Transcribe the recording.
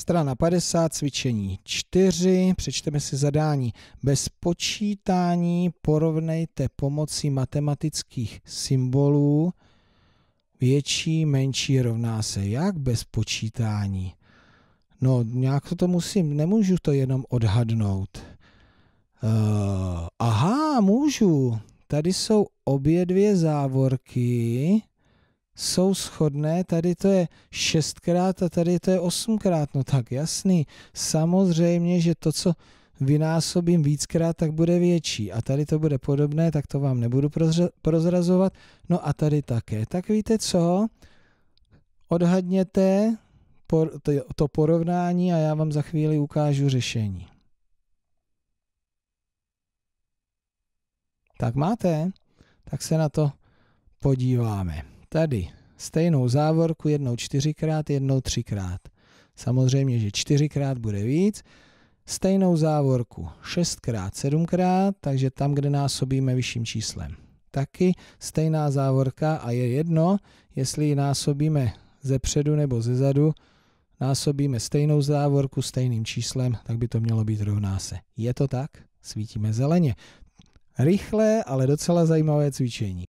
Strana 50, cvičení 4, přečteme si zadání. Bez počítání porovnejte pomocí matematických symbolů větší, menší rovná se. Jak bez počítání? No, nějak to, musím, nemůžu to jenom odhadnout. Uh, aha, můžu. Tady jsou obě dvě závorky jsou shodné, tady to je šestkrát a tady to je osmkrát. No tak jasný, samozřejmě, že to, co vynásobím víckrát, tak bude větší. A tady to bude podobné, tak to vám nebudu prozrazovat. No a tady také. Tak víte co? Odhadněte to porovnání a já vám za chvíli ukážu řešení. Tak máte? Tak se na to podíváme tady stejnou závorku jednou čtyřikrát, jednou třikrát. Samozřejmě, že čtyřikrát bude víc. Stejnou závorku šestkrát, sedmkrát, takže tam, kde násobíme vyšším číslem. Taky stejná závorka a je jedno, jestli ji násobíme ze předu nebo ze zadu, násobíme stejnou závorku stejným číslem, tak by to mělo být rovná se. Je to tak? Svítíme zeleně. Rychlé, ale docela zajímavé cvičení.